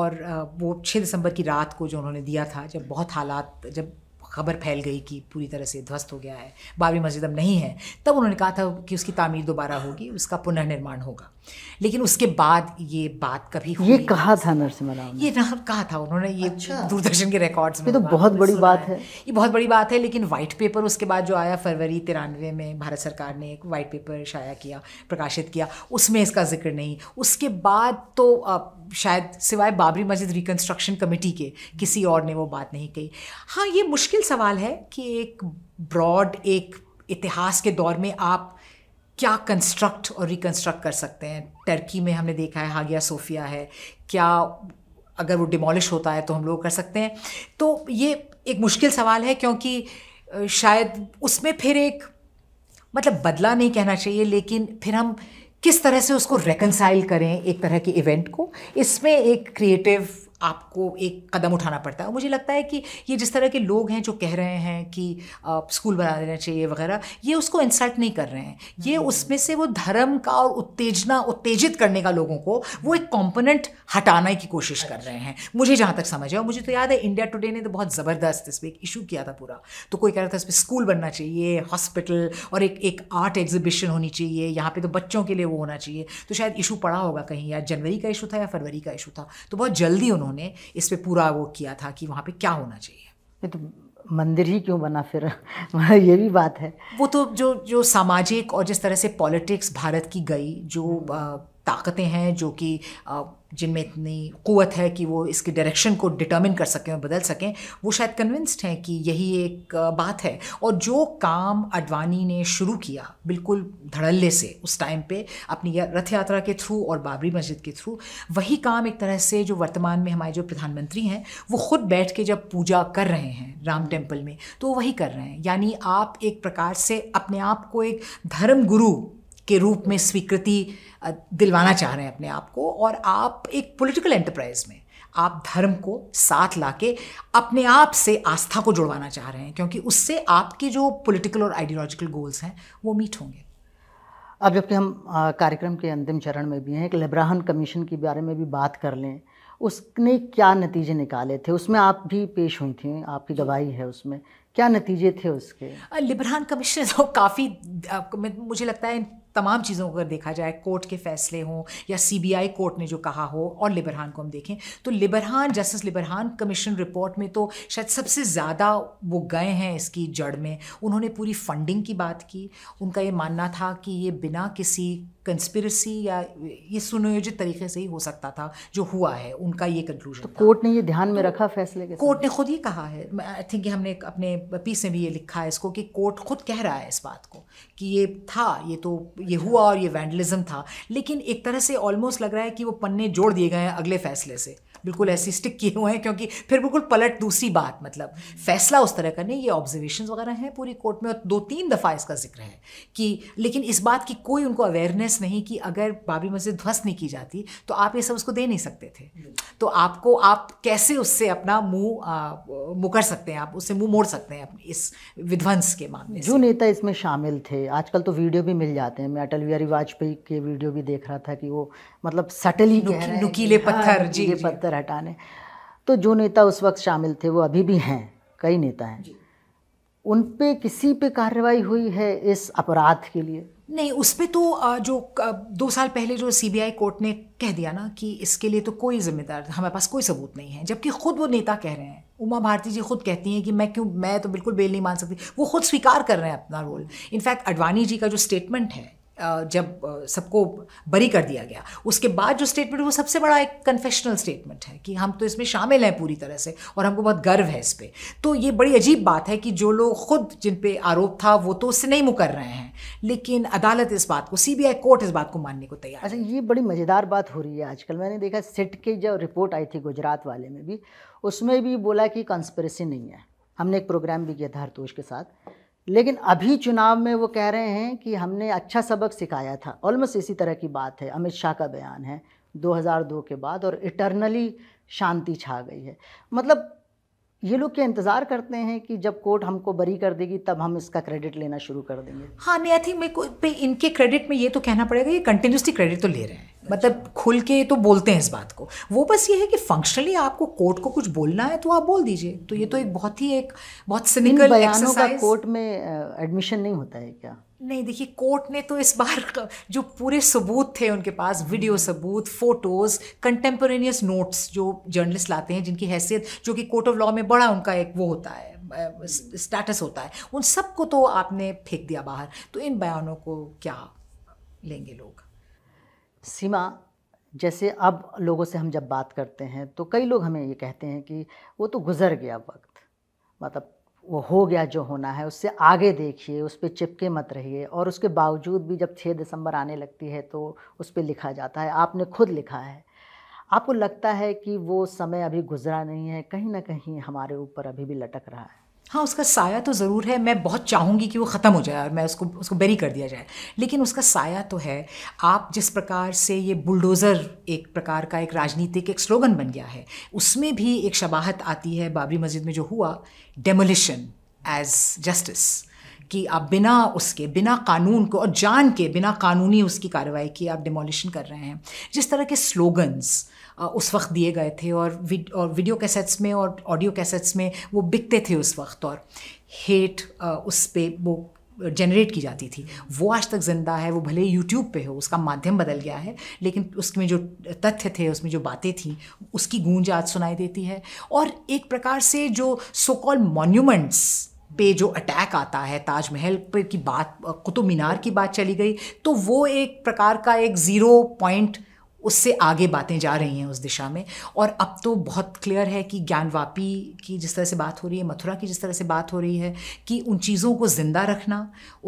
और वो छः दिसंबर की रात को जो उन्होंने दिया था जब बहुत हालात जब खबर फैल गई कि पूरी तरह से ध्वस्त हो गया है बाबरी मस्जिद अब नहीं है तब उन्होंने कहा था कि उसकी तामीर दोबारा होगी उसका पुनर्निर्माण होगा लेकिन उसके बाद ये बात कभी ये कहा था नरसिम्हा ये कहा था उन्होंने ये अच्छा। दूरदर्शन के रिकॉर्ड्स में तो बहुत बड़ी बात है ये बहुत बड़ी बात है लेकिन वाइट पेपर उसके बाद जो आया फरवरी तिरानवे में भारत सरकार ने एक वाइट पेपर शाया किया प्रकाशित किया उसमें इसका जिक्र नहीं उसके बाद तो शायद सिवाय बाबरी मस्जिद रिकन्स्ट्रक्शन कमेटी के किसी और ने वो बात नहीं कही हाँ ये मुश्किल सवाल है कि एक ब्रॉड एक इतिहास के दौर में आप क्या कंस्ट्रक्ट और रिकन्स्ट्रक्ट कर सकते हैं टर्की में हमने देखा है हागिया सोफिया है क्या अगर वो डिमोलिश होता है तो हम लोग कर सकते हैं तो ये एक मुश्किल सवाल है क्योंकि शायद उसमें फिर एक मतलब बदला नहीं कहना चाहिए लेकिन फिर हम किस तरह से उसको रेकनसाइल करें एक तरह के इवेंट को इसमें एक क्रिएटिव आपको एक कदम उठाना पड़ता है मुझे लगता है कि ये जिस तरह के लोग हैं जो कह रहे हैं कि स्कूल बना देना चाहिए वगैरह ये उसको इंसल्ट नहीं कर रहे हैं ये हम्म। उसमें से वो धर्म का और उत्तेजना उत्तेजित करने का लोगों को वो एक कॉम्पोनेंट हटाने की कोशिश कर अच्छा। रहे हैं मुझे जहाँ तक समझ है मुझे तो याद है इंडिया टुडे ने तो बहुत ज़बरदस्त इस पर एक इशू किया था पूरा तो कोई कह रहा था इस पर स्कूल बनना चाहिए हॉस्पिटल और एक एक आर्ट एग्जीबिशन होनी चाहिए यहाँ पे तो बच्चों के लिए वो होना चाहिए तो शायद इशू पड़ा होगा कहीं या जनवरी का इशू था या फरवरी का इशू था तो बहुत जल्दी उन्होंने उन्होंने इस पर पूरा वो किया था कि वहाँ पे क्या होना चाहिए तो मंदिर ही क्यों बना फिर *laughs* ये भी बात है वो तो जो जो सामाजिक और जिस तरह से पॉलिटिक्स भारत की गई जो ताकतें हैं जो कि जिनमें इतनी क़वत है कि वो इसके डायरेक्शन को डिटर्मिन कर सकें और बदल सकें वो शायद कन्विंस्ड हैं कि यही एक बात है और जो काम अडवाणी ने शुरू किया बिल्कुल धड़ल्ले से उस टाइम पे अपनी रथ यात्रा के थ्रू और बाबरी मस्जिद के थ्रू वही काम एक तरह से जो वर्तमान में हमारे जो प्रधानमंत्री हैं वो खुद बैठ के जब पूजा कर रहे हैं राम टेम्पल में तो वही कर रहे हैं यानी आप एक प्रकार से अपने आप को एक धर्म गुरु के रूप में स्वीकृति दिलवाना चाह रहे हैं अपने आप को और आप एक पॉलिटिकल एंटरप्राइज में आप धर्म को साथ लाके अपने आप से आस्था को जुड़वाना चाह रहे हैं क्योंकि उससे आपके जो पॉलिटिकल और आइडियोलॉजिकल गोल्स हैं वो मीट होंगे अब जबकि हम कार्यक्रम के अंतिम चरण में भी हैं एक लेब्राहन कमीशन के बारे में भी बात कर लें उसने क्या नतीजे निकाले थे उसमें आप भी पेश हुई थी आपकी गवाही है उसमें क्या नतीजे थे उसके लिब्रहान कमीशन तो काफ़ी मुझे लगता है तमाम चीज़ों को अगर देखा जाए कोर्ट के फैसले हों या सीबीआई कोर्ट ने जो कहा हो और लिबरहान को हम देखें तो Liberhan justice Liberhan commission report में तो शायद सबसे ज़्यादा वो गए हैं इसकी जड़ में उन्होंने पूरी फंडिंग की बात की उनका ये मानना था कि ये बिना किसी कंस्पिरसी या ये सुनियोजित तरीके से ही हो सकता था जो हुआ है उनका ये कंक्लूजन तो कोर्ट ने ये ध्यान में तो रखा फैसले के कोर्ट ने खुद ही कहा है आई थिंक हमने अपने पीस में भी ये लिखा है इसको कि कोर्ट खुद कह रहा है इस बात को कि ये था ये तो ये हुआ और ये वैंडलिज्म था लेकिन एक तरह से ऑलमोस्ट लग रहा है कि वो पन्ने जोड़ दिए गए हैं अगले फैसले से बिल्कुल ऐसे स्टिक किए हुए हैं क्योंकि फिर बिल्कुल पलट दूसरी बात मतलब फैसला उस तरह का नहीं ये ऑब्जर्वेशन वगैरह हैं पूरी कोर्ट में और दो तीन दफ़ा इसका जिक्र है कि लेकिन इस बात की कोई उनको अवेयरनेस नहीं कि अगर बाबरी मस्जिद ध्वस्त नहीं की जाती तो आप ये सब उसको दे नहीं सकते थे तो आपको आप कैसे उससे अपना मुँह मुकर सकते हैं आप उससे मुँह मोड़ सकते हैं इस विध्वंस के मामले जो नेता इसमें शामिल थे आजकल तो वीडियो भी मिल जाते हैं मैं अटल बिहारी वाजपेयी के वीडियो भी देख रहा था कि वो मतलब सटली नुकी, नुकीले हाँ, पत्थर जी पत्थर हटाने तो जो नेता उस वक्त शामिल थे वो अभी भी हैं कई नेता हैं उन पे किसी पे कार्रवाई हुई है इस अपराध के लिए नहीं उस पर तो जो दो साल पहले जो सीबीआई कोर्ट ने कह दिया ना कि इसके लिए तो कोई जिम्मेदार हमारे पास कोई सबूत नहीं है जबकि खुद वो नेता कह रहे हैं उमा भारती जी खुद कहती हैं कि मैं क्यों मैं तो बिल्कुल बेल नहीं मान सकती वो खुद स्वीकार कर रहे हैं अपना रोल इनफैक्ट अडवाणी जी का जो स्टेटमेंट है जब सबको बरी कर दिया गया उसके बाद जो स्टेटमेंट वो सबसे बड़ा एक कन्फेशनल स्टेटमेंट है कि हम तो इसमें शामिल हैं पूरी तरह से और हमको बहुत गर्व है इस पर तो ये बड़ी अजीब बात है कि जो लोग खुद जिन पे आरोप था वो तो उससे नहीं मुकर रहे हैं लेकिन अदालत इस बात को सी कोर्ट इस बात को मानने को तैयार अच्छा ये बड़ी मज़ेदार बात हो रही है आजकल मैंने देखा सिट की जो रिपोर्ट आई थी गुजरात वाले में भी उसमें भी बोला कि कंस्परेसी नहीं है हमने एक प्रोग्राम भी किया था हरतोष के साथ लेकिन अभी चुनाव में वो कह रहे हैं कि हमने अच्छा सबक सिखाया था ऑलमोस्ट इसी तरह की बात है अमित शाह का बयान है 2002 के बाद और इटरनली शांति छा गई है मतलब ये लोग क्या इंतज़ार करते हैं कि जब कोर्ट हमको बरी कर देगी तब हम इसका क्रेडिट लेना शुरू कर देंगे हाँ नहीं आई थिंक मेरे को पे इनके क्रेडिट में ये तो कहना पड़ेगा ये कंटिन्यूसली क्रेडिट तो ले रहे हैं मतलब खुल के तो बोलते हैं इस बात को वो बस ये है कि फंक्शनली आपको कोर्ट को कुछ बोलना है तो आप बोल दीजिए तो ये तो एक बहुत ही एक बहुत सिनिकल बयानों का कोर्ट में एडमिशन नहीं होता है क्या नहीं देखिए कोर्ट ने तो इस बार जो पूरे सबूत थे उनके पास वीडियो सबूत फोटोज़ कंटेम्पोरेनियस नोट्स जो जर्नलिस्ट लाते हैं जिनकी हैसियत जो कि कोर्ट ऑफ लॉ में बड़ा उनका एक वो होता है स्टेटस होता है उन सबको तो आपने फेंक दिया बाहर तो इन बयानों को क्या लेंगे लोग सीमा जैसे अब लोगों से हम जब बात करते हैं तो कई लोग हमें ये कहते हैं कि वो तो गुज़र गया वक्त मतलब वो हो गया जो होना है उससे आगे देखिए उस पर चिपके मत रहिए और उसके बावजूद भी जब छः दिसंबर आने लगती है तो उस पर लिखा जाता है आपने खुद लिखा है आपको लगता है कि वो समय अभी गुजरा नहीं है कहीं ना कहीं हमारे ऊपर अभी भी लटक रहा है हाँ उसका साया तो ज़रूर है मैं बहुत चाहूँगी कि वो ख़त्म हो जाए और मैं उसको उसको बेरी कर दिया जाए लेकिन उसका साया तो है आप जिस प्रकार से ये बुलडोज़र एक प्रकार का एक राजनीतिक एक स्लोगन बन गया है उसमें भी एक शबाहत आती है बाबरी मस्जिद में जो हुआ डेमोलिशन एज जस्टिस कि आप बिना उसके बिना कानून को और जान के बिना कानूनी उसकी कार्रवाई की आप डिमोलिशन कर रहे हैं जिस तरह के स्लोगन्स उस वक्त दिए गए थे और और वीडियो कैसेट्स में और ऑडियो कैसेट्स में वो बिकते थे उस वक्त और हेट उस पर वो जनरेट की जाती थी वो आज तक ज़िंदा है वो भले यूट्यूब पे हो उसका माध्यम बदल गया है लेकिन उसमें जो तथ्य थे उसमें जो बातें थी उसकी गूंज आज सुनाई देती है और एक प्रकार से जो सोकॉल मॉन्यूमेंट्स पे जो अटैक आता है ताजमहल पर की बात कुतुब मीनार की बात चली गई तो वो एक प्रकार का एक ज़ीरो पॉइंट उससे आगे बातें जा रही हैं उस दिशा में और अब तो बहुत क्लियर है कि ज्ञानवापी की जिस तरह से बात हो रही है मथुरा की जिस तरह से बात हो रही है कि उन चीज़ों को ज़िंदा रखना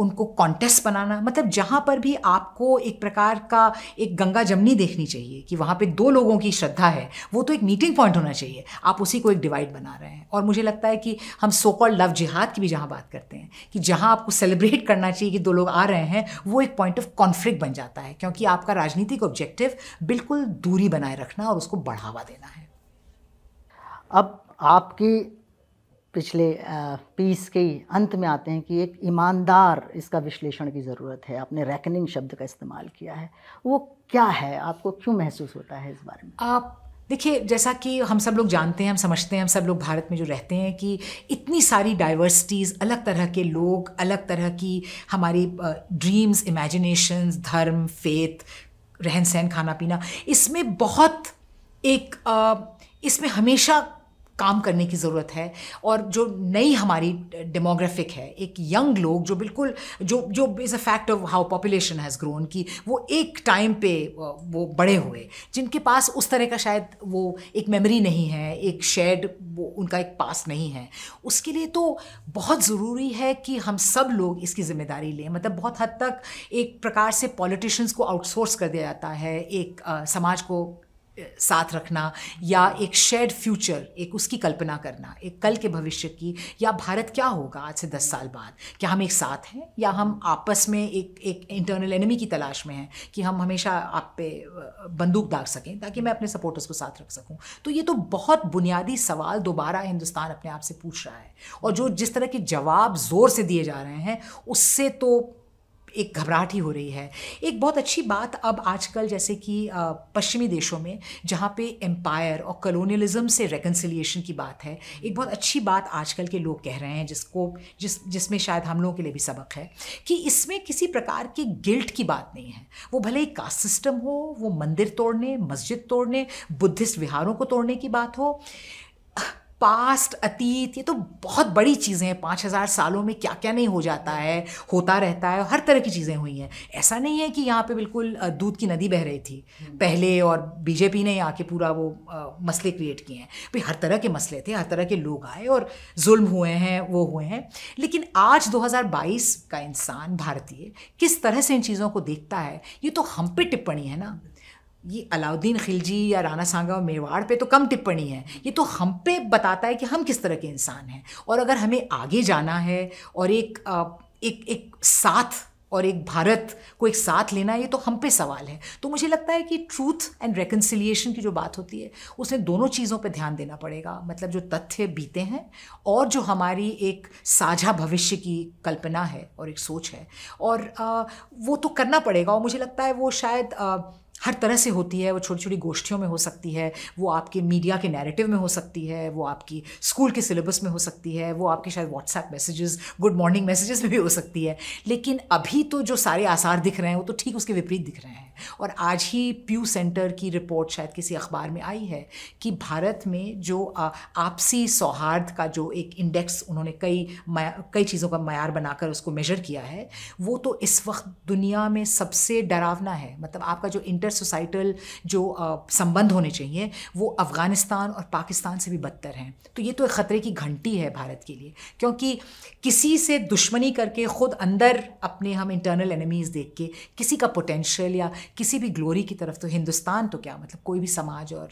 उनको कॉन्टेस्ट बनाना मतलब जहाँ पर भी आपको एक प्रकार का एक गंगा जमनी देखनी चाहिए कि वहाँ पर दो लोगों की श्रद्धा है वो तो एक मीटिंग पॉइंट होना चाहिए आप उसी को एक डिवाइड बना रहे हैं और मुझे लगता है कि हम सो कॉल लव जिहाद की भी जहाँ बात करते हैं कि जहाँ आपको सेलिब्रेट करना चाहिए कि दो लोग आ रहे हैं वो एक पॉइंट ऑफ कॉन्फ्लिक्ट बन जाता है क्योंकि आपका राजनीतिक ऑब्जेक्टिव बिल्कुल दूरी बनाए रखना और उसको बढ़ावा देना है अब आपकी पिछले पीस के अंत में आते हैं कि एक ईमानदार इसका विश्लेषण की ज़रूरत है आपने रैकनिंग शब्द का इस्तेमाल किया है वो क्या है आपको क्यों महसूस होता है इस बारे में आप देखिए जैसा कि हम सब लोग जानते हैं हम समझते हैं हम सब लोग भारत में जो रहते हैं कि इतनी सारी डाइवर्सिटीज़ अलग तरह के लोग अलग तरह की हमारी ड्रीम्स इमेजिनेशंस धर्म फेथ रहन सहन खाना पीना इसमें बहुत एक इसमें हमेशा काम करने की ज़रूरत है और जो नई हमारी डेमोग्राफिक है एक यंग लोग जो बिल्कुल जो जो is a fact of how population has grown कि वो एक टाइम पे वो बड़े हुए जिनके पास उस तरह का शायद वो एक मेमोरी नहीं है एक शेड वो उनका एक पास नहीं है उसके लिए तो बहुत ज़रूरी है कि हम सब लोग इसकी ज़िम्मेदारी लें मतलब बहुत हद तक एक प्रकार से पॉलिटिशियंस को आउटसोर्स कर दिया जाता है एक आ, समाज को साथ रखना या एक शेयर्ड फ्यूचर एक उसकी कल्पना करना एक कल के भविष्य की या भारत क्या होगा आज से दस साल बाद क्या हम एक साथ हैं या हम आपस में एक एक इंटरनल एनिमी की तलाश में हैं कि हम हमेशा आप पे बंदूक दाग सकें ताकि मैं अपने सपोर्टर्स को साथ रख सकूं तो ये तो बहुत बुनियादी सवाल दोबारा हिंदुस्तान अपने आप से पूछ रहा है और जो जिस तरह के जवाब ज़ोर से दिए जा रहे हैं उससे तो एक घबराहट ही हो रही है एक बहुत अच्छी बात अब आजकल जैसे कि पश्चिमी देशों में जहाँ पे एम्पायर और कलोनियलिज्म से रेकन्सिलिएशन की बात है एक बहुत अच्छी बात आजकल के लोग कह रहे हैं जिसको जिस जिसमें शायद हम लोगों के लिए भी सबक है कि इसमें किसी प्रकार की गिल्ट की बात नहीं है वो भले ही कास्ट सिस्टम हो वो मंदिर तोड़ने मस्जिद तोड़ने बुद्धिस्ट विहारों को तोड़ने की बात हो पास्ट अतीत ये तो बहुत बड़ी चीज़ें हैं पाँच हज़ार सालों में क्या क्या नहीं हो जाता है होता रहता है हर तरह की चीज़ें हुई हैं ऐसा नहीं है कि यहाँ पे बिल्कुल दूध की नदी बह रही थी हम्म। पहले और बीजेपी ने आके पूरा वो मसले क्रिएट किए हैं भाई हर तरह के मसले थे हर तरह के लोग आए और जुल्म हुए हैं वो हुए हैं लेकिन आज 2022 का इंसान भारतीय किस तरह से इन चीज़ों को देखता है ये तो हम पे टिप्पणी है ना ये अलाउद्दीन खिलजी या राना सांगा और मेवाड़ पे तो कम टिप्पणी है ये तो हम पे बताता है कि हम किस तरह के इंसान हैं और अगर हमें आगे जाना है और एक एक एक साथ और एक भारत को एक साथ लेना ये तो हम पे सवाल है तो मुझे लगता है कि ट्रूथ एंड रेकन्सिलिएशन की जो बात होती है उसमें दोनों चीज़ों पे ध्यान देना पड़ेगा मतलब जो तथ्य बीते हैं और जो हमारी एक साझा भविष्य की कल्पना है और एक सोच है और आ, वो तो करना पड़ेगा और मुझे लगता है वो शायद आ, हर तरह से होती है वो छोटी छोटी गोष्ठियों में हो सकती है वो आपके मीडिया के नैरेटिव में हो सकती है वो आपकी स्कूल के सिलेबस में हो सकती है वो आपके शायद WhatsApp messages good morning messages में भी हो सकती है लेकिन अभी तो जो सारे आसार दिख रहे हैं वो तो ठीक उसके विपरीत दिख रहे हैं और आज ही प्यू सेंटर की रिपोर्ट शायद किसी अखबार में आई है कि भारत में जो आपसी सौहार्द का जो एक इंडेक्स उन्होंने कई कई चीज़ों का मैार बनाकर उसको मेजर किया है वो तो इस वक्त दुनिया में सबसे डरावना है मतलब आपका जो इंटर सोसाइटल जो संबंध होने चाहिए वो अफ़गानिस्तान और पाकिस्तान से भी बदतर हैं तो ये तो एक ख़तरे की घंटी है भारत के लिए क्योंकि किसी से दुश्मनी करके ख़ुद अंदर अपने हम इंटरनल एनिमीज़ देख के किसी का पोटेंशियल या किसी भी ग्लोरी की तरफ तो हिंदुस्तान तो क्या मतलब कोई भी समाज और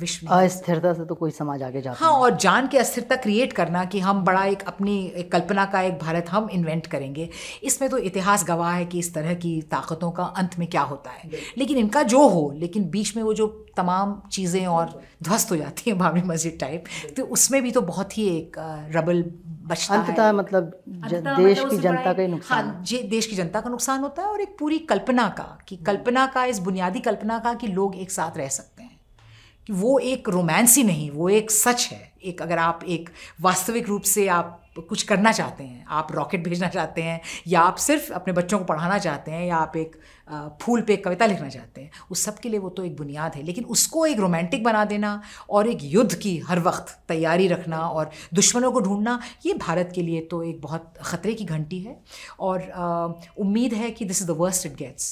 विश्व अस्थिरता से तो कोई समाज आगे जाता हाँ और जान के अस्थिरता क्रिएट करना कि हम बड़ा एक अपनी एक कल्पना का एक भारत हम इन्वेंट करेंगे इसमें तो इतिहास गवाह है कि इस तरह की ताकतों का अंत में क्या होता है लेकिन इनका जो हो लेकिन बीच में वो जो तमाम चीज़ें और ध्वस्त हो जाती हैं बाबरी मस्जिद टाइप तो उसमें भी तो बहुत ही एक रबल बचता अंततः मतलब, मतलब देश की जनता का नुकसान हाँ जे, देश की जनता का नुकसान होता है और एक पूरी कल्पना का कि कल्पना का इस बुनियादी कल्पना का कि लोग एक साथ रह सकते हैं कि वो एक रोमांस ही नहीं वो एक सच है एक अगर आप एक वास्तविक रूप से आप कुछ करना चाहते हैं आप रॉकेट भेजना चाहते हैं या आप सिर्फ अपने बच्चों को पढ़ाना चाहते हैं या आप एक फूल पे कविता लिखना चाहते हैं उस सब के लिए वो तो एक बुनियाद है लेकिन उसको एक रोमांटिक बना देना और एक युद्ध की हर वक्त तैयारी रखना और दुश्मनों को ढूंढना ये भारत के लिए तो एक बहुत ख़तरे की घंटी है और उम्मीद है कि this is the worst it gets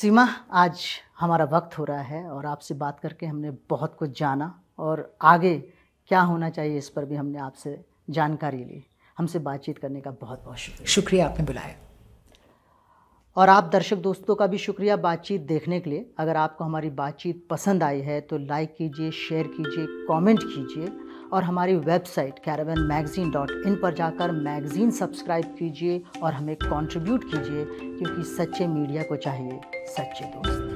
Seema आज हमारा वक्त हो रहा है और आपसे बात करके हमने बहुत कुछ जाना और आगे क्या होना चाहिए इस पर भी हमने आपसे जानकारी ली हमसे बातचीत करने का बहुत बहुत शुक्रिया शुक्रिया आपने बुलाया और आप दर्शक दोस्तों का भी शुक्रिया बातचीत देखने के लिए अगर आपको हमारी बातचीत पसंद आई है तो लाइक कीजिए शेयर कीजिए कमेंट कीजिए और हमारी website caravan magazine dot in पर जाकर मैगज़ीन सब्सक्राइब कीजिए और हमें कंट्रीब्यूट कीजिए क्योंकि सच्चे मीडिया को चाहिए सच्चे दोस्त